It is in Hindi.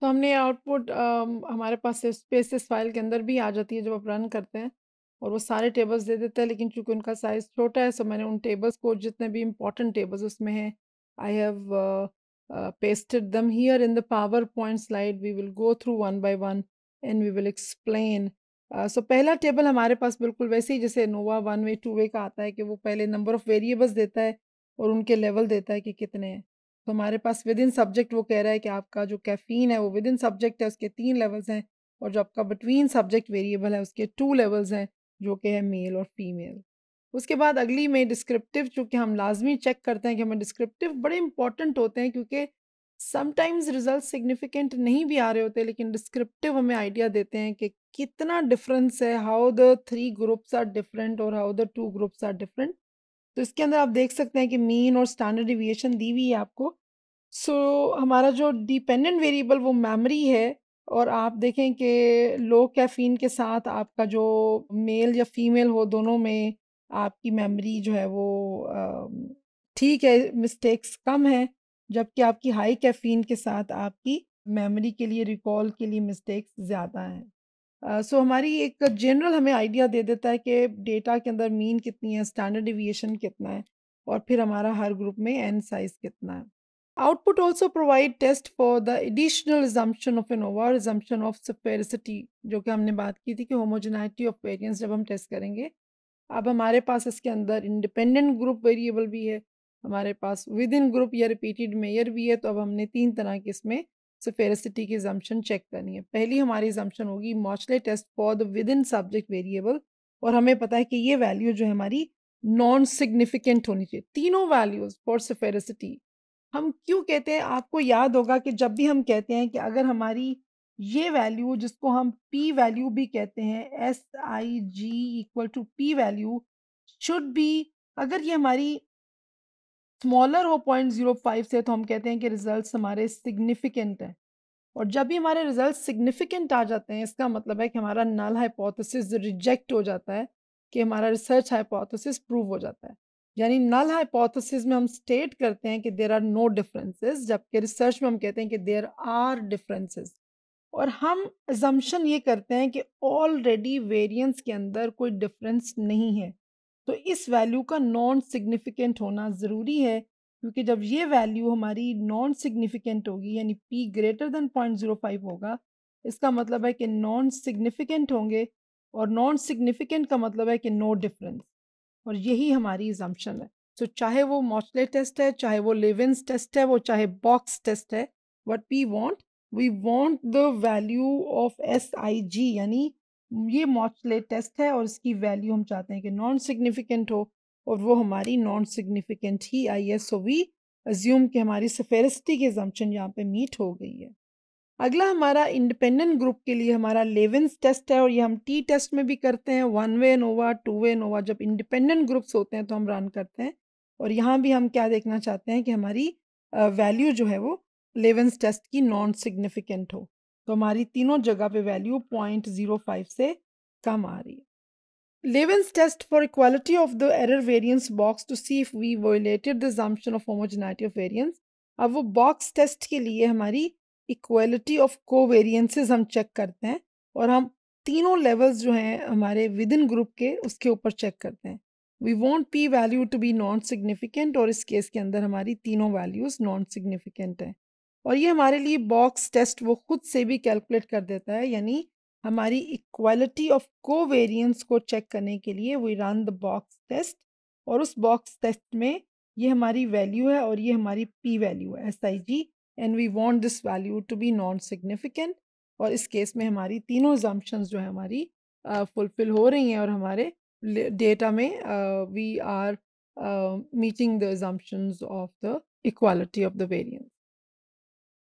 तो हमने आउटपुट हमारे पास स्पेसिस फाइल के अंदर भी आ जाती है जब आप रन करते हैं और वो सारे टेबल्स दे देता है लेकिन चूंकि उनका साइज़ छोटा है सो मैंने उन टेबल्स को जितने भी इम्पोर्टेंट टेबल्स उसमें हैं I have pasted them here in the power point slide we will go through one by one and we will explain so पहला टेबल हमारे पास बिल्कुल वैसे ही जैसे नोवा वन वे टू वे का आता है कि वो पहले नंबर ऑफ़ वेरिएबल्स देता है और उनके लेवल देता है कि कितने हैं तो हमारे पास विद इन सब्जेक्ट वो कह रहा है कि आपका जो कैफ़ीन है वो विद इन सब्जेक्ट है उसके तीन लेवल्स हैं और जो आपका बिटवीन सब्जेक्ट वेरिएबल है उसके टू लेवल्स हैं जो कि है मेल और फीमेल उसके बाद अगली में डिस्क्रिप्टिव चूँकि हम लाजमी चेक करते हैं कि हमें डिस्क्रिप्टिव बड़े इंपॉर्टेंट होते हैं क्योंकि समटाइम्स रिजल्ट सिग्निफिकेंट नहीं भी आ रहे होते लेकिन डिस्क्रिप्टिव हमें आइडिया देते हैं कि कितना डिफरेंस है how the three groups are different और how the two groups are different तो इसके अंदर आप देख सकते हैं कि मीन और स्टैंडर्ड डिविएशन दी हुई है आपको सो so, हमारा जो डिपेंडेंट वेरिएबल वो मेमोरी है और आप देखें कि लो कैफीन के साथ आपका जो मेल या फीमेल हो दोनों में आपकी मेमोरी जो है वो ठीक है मिस्टेक्स कम है जबकि आपकी हाई कैफीन के साथ आपकी मेमोरी के लिए रिकॉल के लिए मिस्टेक्स ज़्यादा हैं सो uh, so, हमारी एक जनरल हमें आइडिया दे देता है कि डेटा के अंदर मीन कितनी है स्टैंडर्ड डिविएशन कितना है और फिर हमारा हर ग्रुप में एन साइज़ कितना है Output also provide test for the additional assumption of an over assumption of sphericity जो कि हमने बात की थी कि homogeneity of variance जब हम टेस्ट करेंगे अब हमारे पास इसके अंदर इंडिपेंडेंट ग्रुप वेरिएबल भी है हमारे पास विद इन ग्रुप या रिपीटेड मेयर भी है तो अब हमने तीन तरह के इसमें सफेरसिटी की जम्पन चेक करनी है पहली हमारी जम्पशन होगी Mauchly test for the within subject variable और हमें पता है कि ये वैल्यू जो है हमारी नॉन सिग्निफिकेंट होनी चाहिए तीनों वैल्यूज फॉर सफेरसिटी हम क्यों कहते हैं आपको याद होगा कि जब भी हम कहते हैं कि अगर हमारी ये वैल्यू जिसको हम पी वैल्यू भी कहते हैं S I G equal to P value should be अगर ये हमारी स्मॉलर हो पॉइंट जीरो फाइव से तो हम कहते हैं कि रिजल्ट हमारे सिग्निफिकेंट हैं और जब भी हमारे रिजल्ट सिग्निफिकेंट आ जाते हैं इसका मतलब है कि हमारा नल हाइपोथेसिस रिजेक्ट हो जाता है कि हमारा रिसर्च हाइपोथेसिस प्रूव हो जाता है यानी नल हाइपोथेसिस में हम स्टेट करते हैं कि देर आर नो डिफरेंसेस जबकि रिसर्च में हम कहते हैं कि देर आर डिफरेंसेस और हम एजम्पन ये करते हैं कि ऑलरेडी वेरिएंस के अंदर कोई डिफरेंस नहीं है तो इस वैल्यू का नॉन सिग्निफिकेंट होना ज़रूरी है क्योंकि जब ये वैल्यू हमारी नॉन सिग्निफिकेंट होगी यानी P greater than point zero five होगा इसका मतलब है कि नॉन सिग्निफिकेंट होंगे और नॉन सिग्निफिकेंट का मतलब है कि नो डिफरेंस और यही हमारी एग्जाम्पन है सो चाहे वो मॉचले टेस्ट है चाहे वो लेवेंस टेस्ट है वो चाहे बॉक्स टेस्ट है what we want we want the value of S I G यानी ये मॉचले टेस्ट है और इसकी वैल्यू हम चाहते हैं कि नॉन सिग्निफिकेंट हो और वो हमारी नॉन सिग्निफिकेंट ही आई है सो वी अज्यूम कि हमारी सफेरिसिटी की एग्जाम्पन यहाँ पे मीट हो गई है अगला हमारा इंडिपेंडेंट ग्रुप के लिए हमारा लेवेंस टेस्ट है और ये हम टी टेस्ट में भी करते हैं वन वे नोवा टू वे नोवा जब इंडिपेंडेंट ग्रुप्स होते हैं तो हम रन करते हैं और यहाँ भी हम क्या देखना चाहते हैं कि हमारी वैल्यू जो है वो लेवेंस टेस्ट की नॉन सिग्निफिकेंट हो तो हमारी तीनों जगह पे वैल्यू पॉइंट जीरो फाइव से कम आ रही है Levene's test for equality of the error variance box to see if we violated the assumption of homogeneity of variance अब वो बॉक्स टेस्ट के लिए हमारी इक्वलिटी ऑफ कोवेरियंसेस हम चेक करते हैं और हम तीनों लेवल्स जो हैं हमारे विद इन ग्रुप के उसके ऊपर चेक करते हैं we want P value to be non significant और इस केस के अंदर हमारी तीनों वैल्यूज़ नॉन सिग्निफिकेंट हैं और ये हमारे लिए बॉक्स टेस्ट वो खुद से भी कैलकुलेट कर देता है यानी हमारी इक्वालिटी ऑफ कोवेरियंस को चेक करने के लिए we run the box test और उस बॉक्स टेस्ट में ये हमारी वैल्यू है और ये हमारी पी वैल्यू है S I G and we want this value to be non significant और इस केस में हमारी तीनों एग्जाम्पन्स जो है हमारी फुलफिल uh, हो रही हैं और हमारे डेटा में we are meeting the assumptions of the equality of the variance